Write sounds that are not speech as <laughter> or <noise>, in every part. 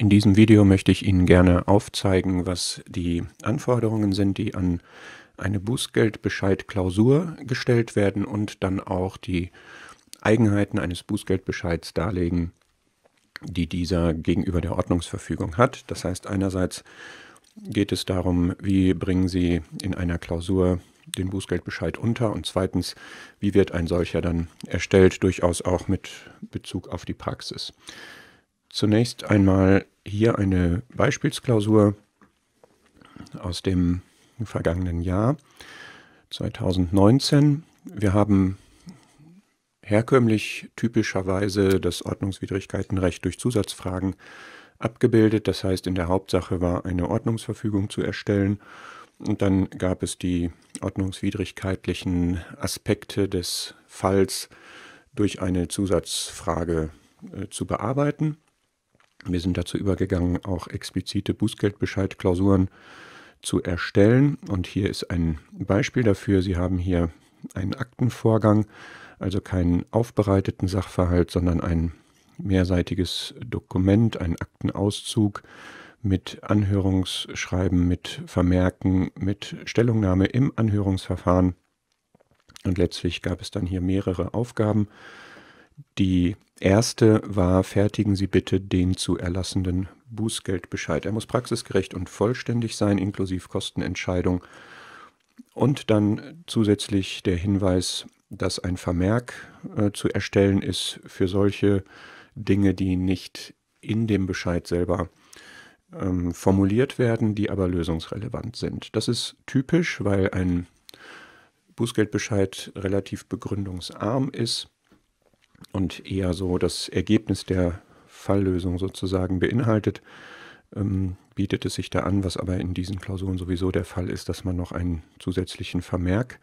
In diesem Video möchte ich Ihnen gerne aufzeigen, was die Anforderungen sind, die an eine Bußgeldbescheid-Klausur gestellt werden und dann auch die Eigenheiten eines Bußgeldbescheids darlegen, die dieser gegenüber der Ordnungsverfügung hat. Das heißt, einerseits geht es darum, wie bringen Sie in einer Klausur den Bußgeldbescheid unter und zweitens, wie wird ein solcher dann erstellt, durchaus auch mit Bezug auf die Praxis. Zunächst einmal hier eine Beispielsklausur aus dem vergangenen Jahr 2019. Wir haben herkömmlich typischerweise das Ordnungswidrigkeitenrecht durch Zusatzfragen abgebildet. Das heißt, in der Hauptsache war eine Ordnungsverfügung zu erstellen und dann gab es die ordnungswidrigkeitlichen Aspekte des Falls durch eine Zusatzfrage äh, zu bearbeiten. Wir sind dazu übergegangen, auch explizite Bußgeldbescheidklausuren zu erstellen. Und hier ist ein Beispiel dafür. Sie haben hier einen Aktenvorgang, also keinen aufbereiteten Sachverhalt, sondern ein mehrseitiges Dokument, einen Aktenauszug mit Anhörungsschreiben, mit Vermerken, mit Stellungnahme im Anhörungsverfahren. Und letztlich gab es dann hier mehrere Aufgaben. Die erste war, fertigen Sie bitte den zu erlassenden Bußgeldbescheid. Er muss praxisgerecht und vollständig sein, inklusive Kostenentscheidung. Und dann zusätzlich der Hinweis, dass ein Vermerk äh, zu erstellen ist für solche Dinge, die nicht in dem Bescheid selber ähm, formuliert werden, die aber lösungsrelevant sind. Das ist typisch, weil ein Bußgeldbescheid relativ begründungsarm ist und eher so das Ergebnis der Falllösung sozusagen beinhaltet, ähm, bietet es sich da an, was aber in diesen Klausuren sowieso der Fall ist, dass man noch einen zusätzlichen Vermerk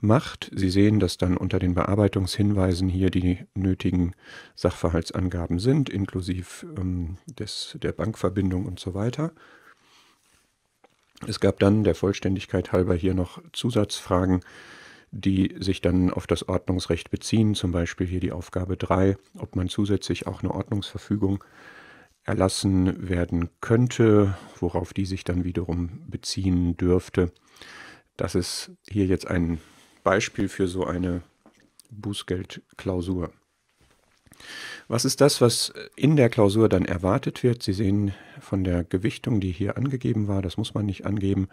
macht. Sie sehen, dass dann unter den Bearbeitungshinweisen hier die nötigen Sachverhaltsangaben sind, inklusive ähm, des, der Bankverbindung und so weiter. Es gab dann der Vollständigkeit halber hier noch Zusatzfragen, die sich dann auf das Ordnungsrecht beziehen, zum Beispiel hier die Aufgabe 3, ob man zusätzlich auch eine Ordnungsverfügung erlassen werden könnte, worauf die sich dann wiederum beziehen dürfte. Das ist hier jetzt ein Beispiel für so eine Bußgeldklausur. Was ist das, was in der Klausur dann erwartet wird? Sie sehen von der Gewichtung, die hier angegeben war, das muss man nicht angeben,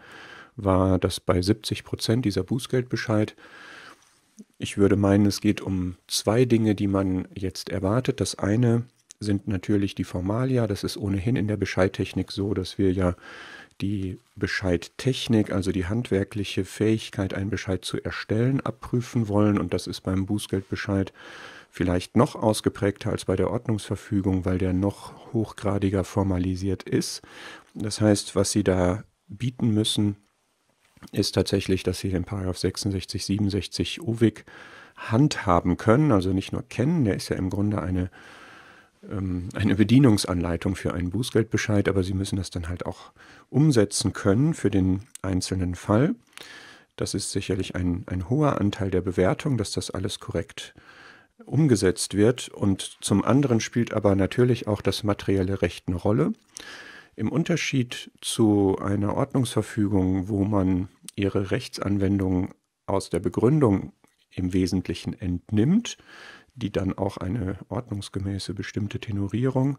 war das bei 70 Prozent dieser Bußgeldbescheid. Ich würde meinen, es geht um zwei Dinge, die man jetzt erwartet. Das eine sind natürlich die Formalia. Das ist ohnehin in der Bescheidtechnik so, dass wir ja die Bescheidtechnik, also die handwerkliche Fähigkeit, einen Bescheid zu erstellen, abprüfen wollen. Und das ist beim Bußgeldbescheid vielleicht noch ausgeprägter als bei der Ordnungsverfügung, weil der noch hochgradiger formalisiert ist. Das heißt, was Sie da bieten müssen, ist tatsächlich, dass Sie den Paragraph 66, 67 UWIG handhaben können, also nicht nur kennen, der ist ja im Grunde eine, ähm, eine Bedienungsanleitung für einen Bußgeldbescheid, aber Sie müssen das dann halt auch umsetzen können für den einzelnen Fall. Das ist sicherlich ein, ein hoher Anteil der Bewertung, dass das alles korrekt umgesetzt wird. Und zum anderen spielt aber natürlich auch das materielle Recht eine Rolle. Im Unterschied zu einer Ordnungsverfügung, wo man ihre Rechtsanwendung aus der Begründung im Wesentlichen entnimmt, die dann auch eine ordnungsgemäße bestimmte Tenorierung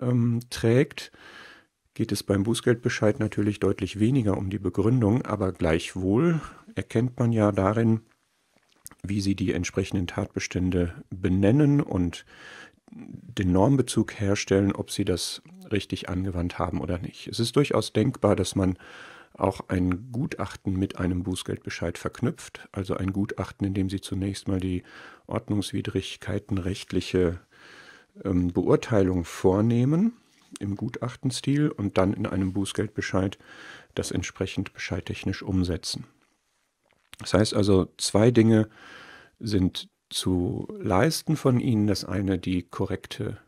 ähm, trägt, geht es beim Bußgeldbescheid natürlich deutlich weniger um die Begründung, aber gleichwohl erkennt man ja darin, wie sie die entsprechenden Tatbestände benennen und den Normbezug herstellen, ob sie das richtig angewandt haben oder nicht. Es ist durchaus denkbar, dass man auch ein Gutachten mit einem Bußgeldbescheid verknüpft, also ein Gutachten, in dem sie zunächst mal die Ordnungswidrigkeiten rechtliche ähm, Beurteilung vornehmen im Gutachtenstil und dann in einem Bußgeldbescheid das entsprechend bescheidtechnisch umsetzen. Das heißt also, zwei Dinge sind zu leisten von ihnen. Das eine die korrekte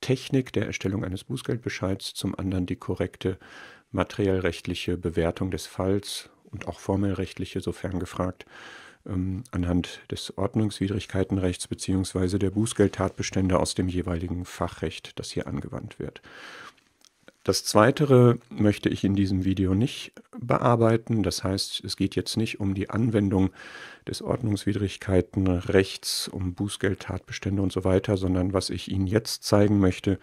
Technik der Erstellung eines Bußgeldbescheids, zum anderen die korrekte materiellrechtliche Bewertung des Falls und auch formellrechtliche, sofern gefragt, ähm, anhand des Ordnungswidrigkeitenrechts bzw. der Bußgeldtatbestände aus dem jeweiligen Fachrecht, das hier angewandt wird. Das Zweite möchte ich in diesem Video nicht bearbeiten. Das heißt, es geht jetzt nicht um die Anwendung des Ordnungswidrigkeitenrechts, um Bußgeldtatbestände und so weiter, sondern was ich Ihnen jetzt zeigen möchte,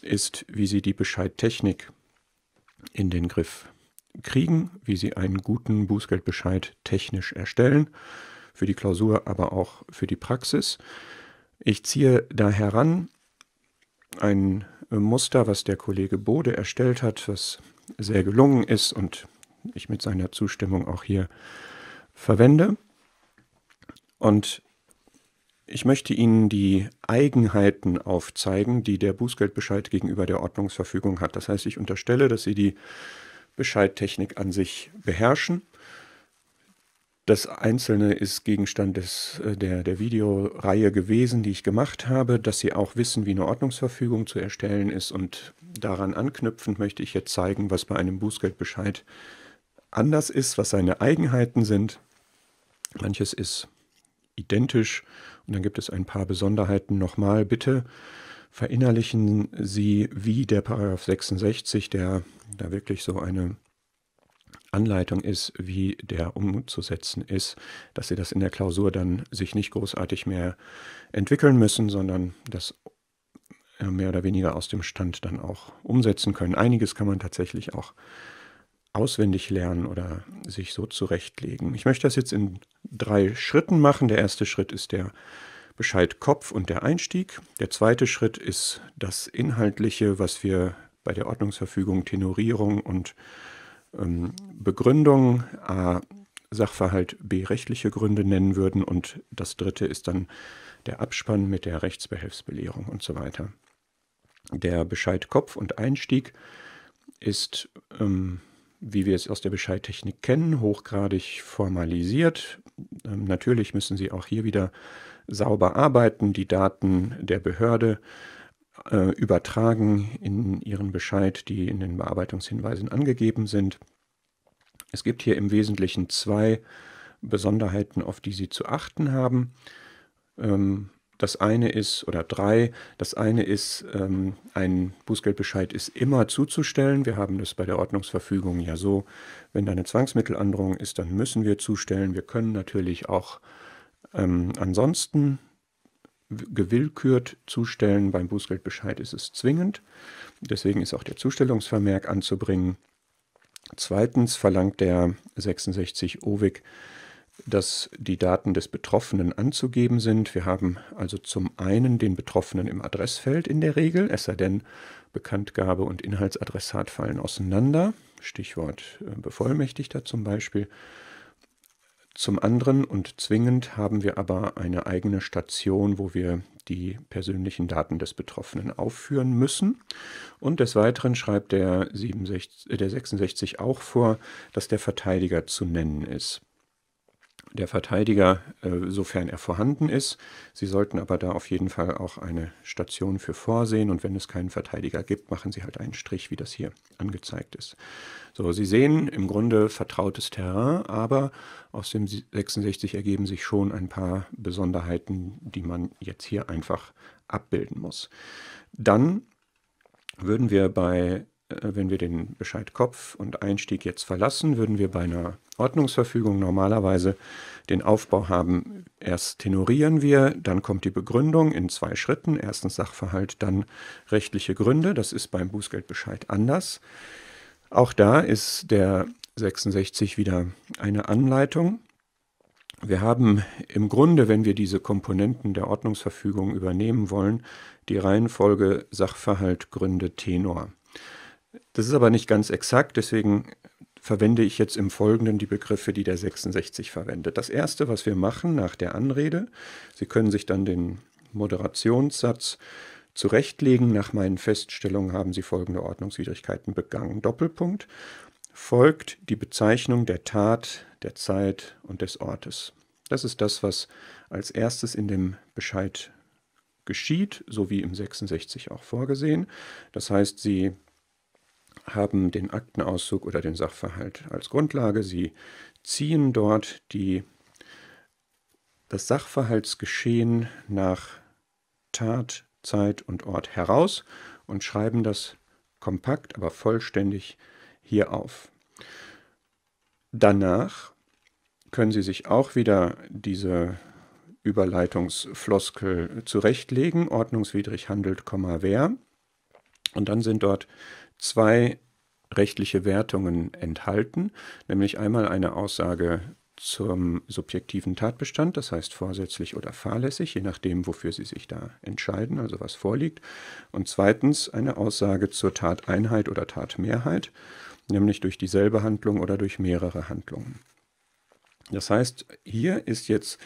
ist, wie Sie die Bescheidtechnik in den Griff kriegen, wie Sie einen guten Bußgeldbescheid technisch erstellen, für die Klausur, aber auch für die Praxis. Ich ziehe da heran einen Muster, was der Kollege Bode erstellt hat, was sehr gelungen ist und ich mit seiner Zustimmung auch hier verwende. Und ich möchte Ihnen die Eigenheiten aufzeigen, die der Bußgeldbescheid gegenüber der Ordnungsverfügung hat. Das heißt, ich unterstelle, dass Sie die Bescheidtechnik an sich beherrschen das Einzelne ist Gegenstand des, äh, der, der Videoreihe gewesen, die ich gemacht habe, dass Sie auch wissen, wie eine Ordnungsverfügung zu erstellen ist. Und daran anknüpfend möchte ich jetzt zeigen, was bei einem Bußgeldbescheid anders ist, was seine Eigenheiten sind. Manches ist identisch und dann gibt es ein paar Besonderheiten nochmal. Bitte verinnerlichen Sie, wie der Paragraph 66, der da wirklich so eine Anleitung ist, wie der umzusetzen ist, dass sie das in der Klausur dann sich nicht großartig mehr entwickeln müssen, sondern das äh, mehr oder weniger aus dem Stand dann auch umsetzen können. Einiges kann man tatsächlich auch auswendig lernen oder sich so zurechtlegen. Ich möchte das jetzt in drei Schritten machen. Der erste Schritt ist der Bescheid Kopf und der Einstieg. Der zweite Schritt ist das Inhaltliche, was wir bei der Ordnungsverfügung Tenorierung und ähm, Begründung, A, Sachverhalt, B, rechtliche Gründe nennen würden und das dritte ist dann der Abspann mit der Rechtsbehelfsbelehrung und so weiter. Der Bescheid Kopf und Einstieg ist, ähm, wie wir es aus der Bescheidtechnik kennen, hochgradig formalisiert. Ähm, natürlich müssen Sie auch hier wieder sauber arbeiten, die Daten der Behörde äh, übertragen in Ihren Bescheid, die in den Bearbeitungshinweisen angegeben sind. Es gibt hier im Wesentlichen zwei Besonderheiten, auf die Sie zu achten haben. Ähm, das eine ist, oder drei, das eine ist, ähm, ein Bußgeldbescheid ist immer zuzustellen. Wir haben das bei der Ordnungsverfügung ja so, wenn da eine Zwangsmittelandrohung ist, dann müssen wir zustellen. Wir können natürlich auch ähm, ansonsten gewillkürt zustellen. Beim Bußgeldbescheid ist es zwingend. Deswegen ist auch der Zustellungsvermerk anzubringen. Zweitens verlangt der 66 OWIG, dass die Daten des Betroffenen anzugeben sind. Wir haben also zum einen den Betroffenen im Adressfeld in der Regel, es sei denn, Bekanntgabe und Inhaltsadressat fallen auseinander. Stichwort äh, Bevollmächtigter zum Beispiel. Zum anderen und zwingend haben wir aber eine eigene Station, wo wir die persönlichen Daten des Betroffenen aufführen müssen. Und des Weiteren schreibt der, 67, äh, der 66 auch vor, dass der Verteidiger zu nennen ist der Verteidiger, äh, sofern er vorhanden ist. Sie sollten aber da auf jeden Fall auch eine Station für vorsehen und wenn es keinen Verteidiger gibt, machen Sie halt einen Strich, wie das hier angezeigt ist. So, Sie sehen im Grunde vertrautes Terrain, aber aus dem 66 ergeben sich schon ein paar Besonderheiten, die man jetzt hier einfach abbilden muss. Dann würden wir bei äh, wenn wir den Bescheid Kopf und Einstieg jetzt verlassen, würden wir bei einer Ordnungsverfügung normalerweise den Aufbau haben, erst tenorieren wir, dann kommt die Begründung in zwei Schritten, erstens Sachverhalt, dann rechtliche Gründe, das ist beim Bußgeldbescheid anders. Auch da ist der 66 wieder eine Anleitung. Wir haben im Grunde, wenn wir diese Komponenten der Ordnungsverfügung übernehmen wollen, die Reihenfolge Sachverhalt, Gründe, Tenor. Das ist aber nicht ganz exakt, deswegen verwende ich jetzt im Folgenden die Begriffe, die der 66 verwendet. Das Erste, was wir machen nach der Anrede, Sie können sich dann den Moderationssatz zurechtlegen. Nach meinen Feststellungen haben Sie folgende Ordnungswidrigkeiten begangen. Doppelpunkt. Folgt die Bezeichnung der Tat, der Zeit und des Ortes. Das ist das, was als erstes in dem Bescheid geschieht, so wie im 66 auch vorgesehen. Das heißt, Sie haben den Aktenauszug oder den Sachverhalt als Grundlage. Sie ziehen dort die, das Sachverhaltsgeschehen nach Tat, Zeit und Ort heraus und schreiben das kompakt, aber vollständig hier auf. Danach können Sie sich auch wieder diese Überleitungsfloskel zurechtlegen, ordnungswidrig handelt, wer. Und dann sind dort zwei rechtliche Wertungen enthalten, nämlich einmal eine Aussage zum subjektiven Tatbestand, das heißt vorsätzlich oder fahrlässig, je nachdem, wofür Sie sich da entscheiden, also was vorliegt. Und zweitens eine Aussage zur Tateinheit oder Tatmehrheit, nämlich durch dieselbe Handlung oder durch mehrere Handlungen. Das heißt, hier ist jetzt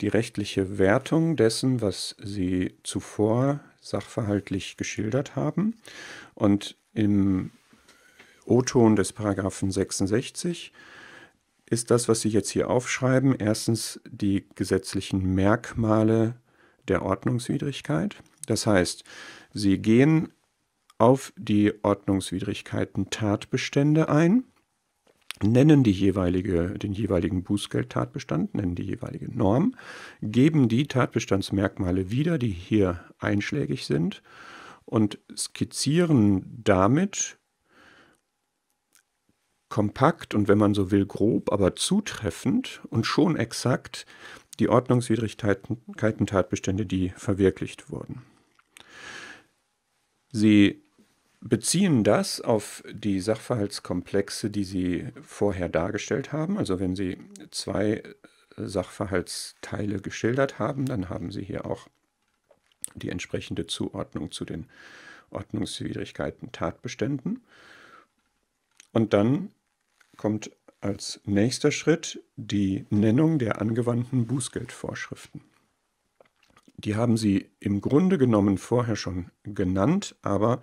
die rechtliche Wertung dessen, was Sie zuvor sachverhaltlich geschildert haben. Und im O-Ton des Paragraphen 66 ist das, was Sie jetzt hier aufschreiben, erstens die gesetzlichen Merkmale der Ordnungswidrigkeit. Das heißt, Sie gehen auf die Ordnungswidrigkeiten Tatbestände ein, nennen die jeweilige, den jeweiligen Bußgeldtatbestand, nennen die jeweilige Norm, geben die Tatbestandsmerkmale wieder, die hier einschlägig sind und skizzieren damit kompakt und wenn man so will grob, aber zutreffend und schon exakt die Ordnungswidrigkeiten Tatbestände, die verwirklicht wurden. Sie beziehen das auf die Sachverhaltskomplexe, die Sie vorher dargestellt haben. Also wenn Sie zwei Sachverhaltsteile geschildert haben, dann haben Sie hier auch die entsprechende Zuordnung zu den Ordnungswidrigkeiten Tatbeständen. Und dann kommt als nächster Schritt die Nennung der angewandten Bußgeldvorschriften. Die haben sie im Grunde genommen vorher schon genannt, aber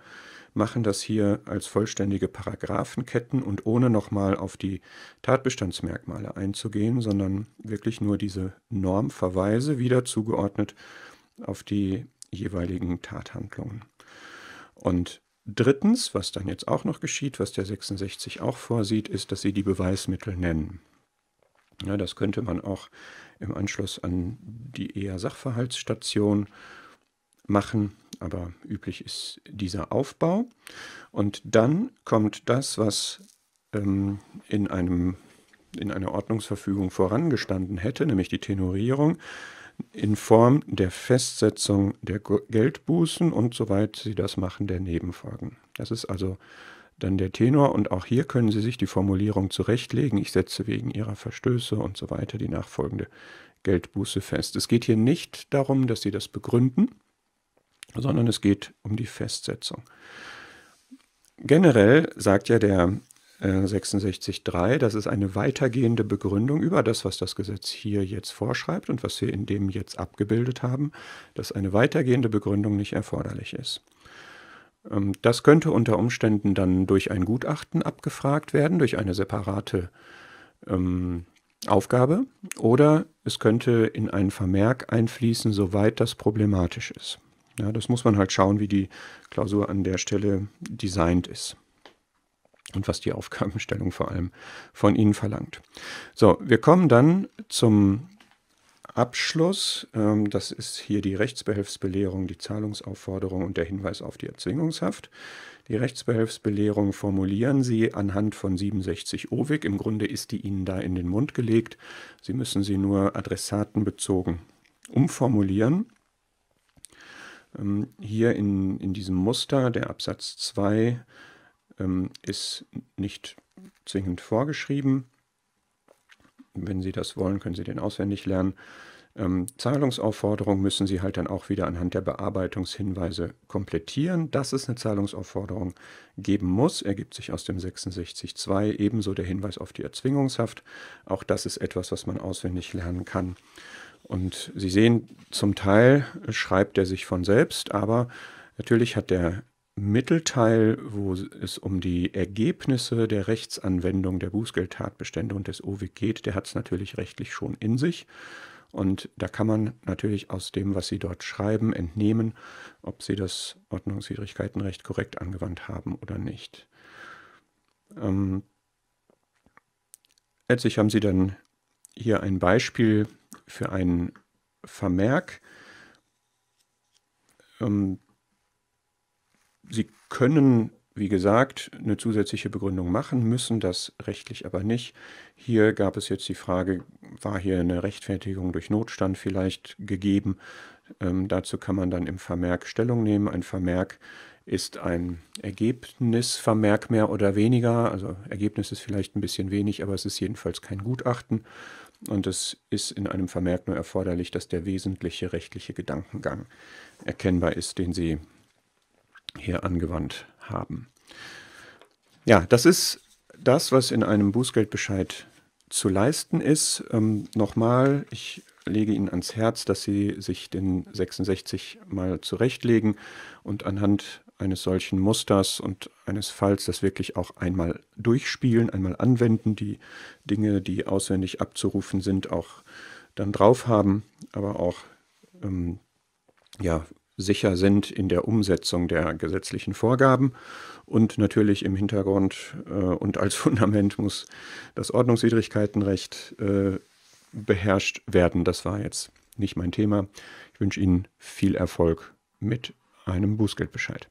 machen das hier als vollständige Paragraphenketten und ohne nochmal auf die Tatbestandsmerkmale einzugehen, sondern wirklich nur diese Normverweise wieder zugeordnet auf die jeweiligen Tathandlungen. Und drittens, was dann jetzt auch noch geschieht, was der 66 auch vorsieht, ist, dass sie die Beweismittel nennen. Ja, das könnte man auch im Anschluss an die eher Sachverhaltsstation machen, aber üblich ist dieser Aufbau. Und dann kommt das, was ähm, in, einem, in einer Ordnungsverfügung vorangestanden hätte, nämlich die Tenorierung, in Form der Festsetzung der Geldbußen und soweit Sie das machen, der Nebenfolgen. Das ist also dann der Tenor und auch hier können Sie sich die Formulierung zurechtlegen. Ich setze wegen Ihrer Verstöße und so weiter die nachfolgende Geldbuße fest. Es geht hier nicht darum, dass Sie das begründen, sondern es geht um die Festsetzung. Generell sagt ja der 66.3. Äh, das ist eine weitergehende Begründung über das, was das Gesetz hier jetzt vorschreibt und was wir in dem jetzt abgebildet haben, dass eine weitergehende Begründung nicht erforderlich ist. Ähm, das könnte unter Umständen dann durch ein Gutachten abgefragt werden, durch eine separate ähm, Aufgabe, oder es könnte in einen Vermerk einfließen, soweit das problematisch ist. Ja, das muss man halt schauen, wie die Klausur an der Stelle designt ist und was die Aufgabenstellung vor allem von Ihnen verlangt. So, wir kommen dann zum Abschluss. Ähm, das ist hier die Rechtsbehelfsbelehrung, die Zahlungsaufforderung und der Hinweis auf die Erzwingungshaft. Die Rechtsbehelfsbelehrung formulieren Sie anhand von 67 OWIG. Im Grunde ist die Ihnen da in den Mund gelegt. Sie müssen sie nur adressatenbezogen umformulieren. Ähm, hier in, in diesem Muster, der Absatz 2, ähm, ist nicht zwingend vorgeschrieben. Wenn Sie das wollen, können Sie den auswendig lernen. Ähm, Zahlungsaufforderung müssen Sie halt dann auch wieder anhand der Bearbeitungshinweise komplettieren, dass es eine Zahlungsaufforderung geben muss, ergibt sich aus dem 66.2 ebenso der Hinweis auf die Erzwingungshaft. Auch das ist etwas, was man auswendig lernen kann. Und Sie sehen, zum Teil schreibt er sich von selbst, aber natürlich hat der Mittelteil, wo es um die Ergebnisse der Rechtsanwendung der Bußgeldtatbestände und des OWIG geht, der hat es natürlich rechtlich schon in sich. Und da kann man natürlich aus dem, was Sie dort schreiben, entnehmen, ob Sie das Ordnungswidrigkeitenrecht korrekt angewandt haben oder nicht. Ähm, letztlich haben Sie dann hier ein Beispiel für einen Vermerk. Ähm, Sie können, wie gesagt, eine zusätzliche Begründung machen, müssen das rechtlich aber nicht. Hier gab es jetzt die Frage, war hier eine Rechtfertigung durch Notstand vielleicht gegeben? Ähm, dazu kann man dann im Vermerk Stellung nehmen. Ein Vermerk ist ein Ergebnisvermerk mehr oder weniger. Also Ergebnis ist vielleicht ein bisschen wenig, aber es ist jedenfalls kein Gutachten. Und es ist in einem Vermerk nur erforderlich, dass der wesentliche rechtliche Gedankengang erkennbar ist, den Sie hier angewandt haben. Ja, das ist das, was in einem Bußgeldbescheid zu leisten ist. Ähm, nochmal, ich lege Ihnen ans Herz, dass Sie sich den 66 mal zurechtlegen und anhand eines solchen Musters und eines Falls das wirklich auch einmal durchspielen, einmal anwenden, die Dinge, die auswendig abzurufen sind, auch dann drauf haben, aber auch ähm, ja, sicher sind in der Umsetzung der gesetzlichen Vorgaben. Und natürlich im Hintergrund äh, und als <laughs> Fundament muss das Ordnungswidrigkeitenrecht äh, beherrscht werden. Das war jetzt nicht mein Thema. Ich wünsche Ihnen viel Erfolg mit einem Bußgeldbescheid.